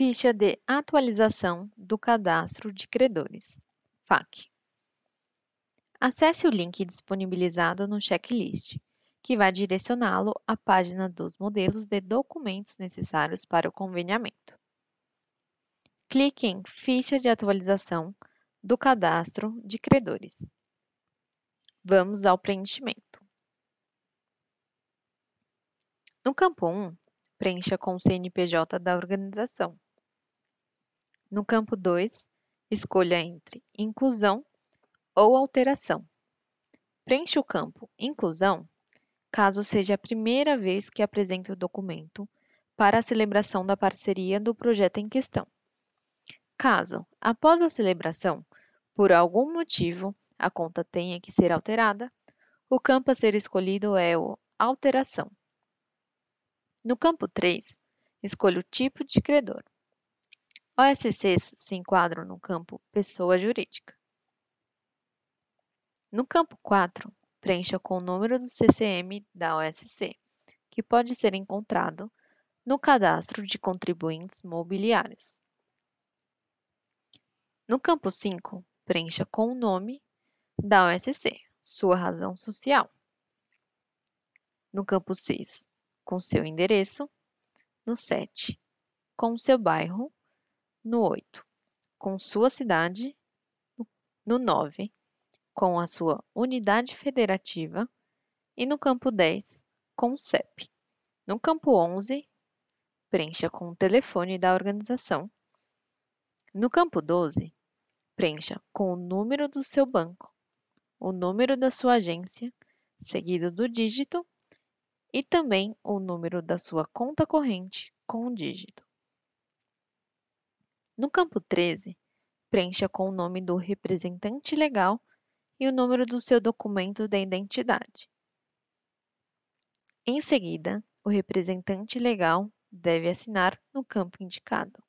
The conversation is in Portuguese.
Ficha de atualização do cadastro de credores, FAC. Acesse o link disponibilizado no checklist, que vai direcioná-lo à página dos modelos de documentos necessários para o conveniamento. Clique em Ficha de atualização do cadastro de credores. Vamos ao preenchimento. No campo 1, preencha com o CNPJ da organização. No campo 2, escolha entre inclusão ou alteração. Preencha o campo Inclusão caso seja a primeira vez que apresente o documento para a celebração da parceria do projeto em questão. Caso, após a celebração, por algum motivo, a conta tenha que ser alterada, o campo a ser escolhido é o Alteração. No campo 3, escolha o tipo de credor. OSCs se enquadram no campo pessoa jurídica. No campo 4, preencha com o número do CCM da OSC, que pode ser encontrado no cadastro de contribuintes mobiliários. No campo 5, preencha com o nome da OSC, sua razão social. No campo 6, com seu endereço. No 7, com seu bairro no 8, com sua cidade no 9, com a sua unidade federativa e no campo 10, com o CEP. No campo 11, preencha com o telefone da organização. No campo 12, preencha com o número do seu banco, o número da sua agência, seguido do dígito, e também o número da sua conta corrente com o dígito. No campo 13, preencha com o nome do representante legal e o número do seu documento de identidade. Em seguida, o representante legal deve assinar no campo indicado.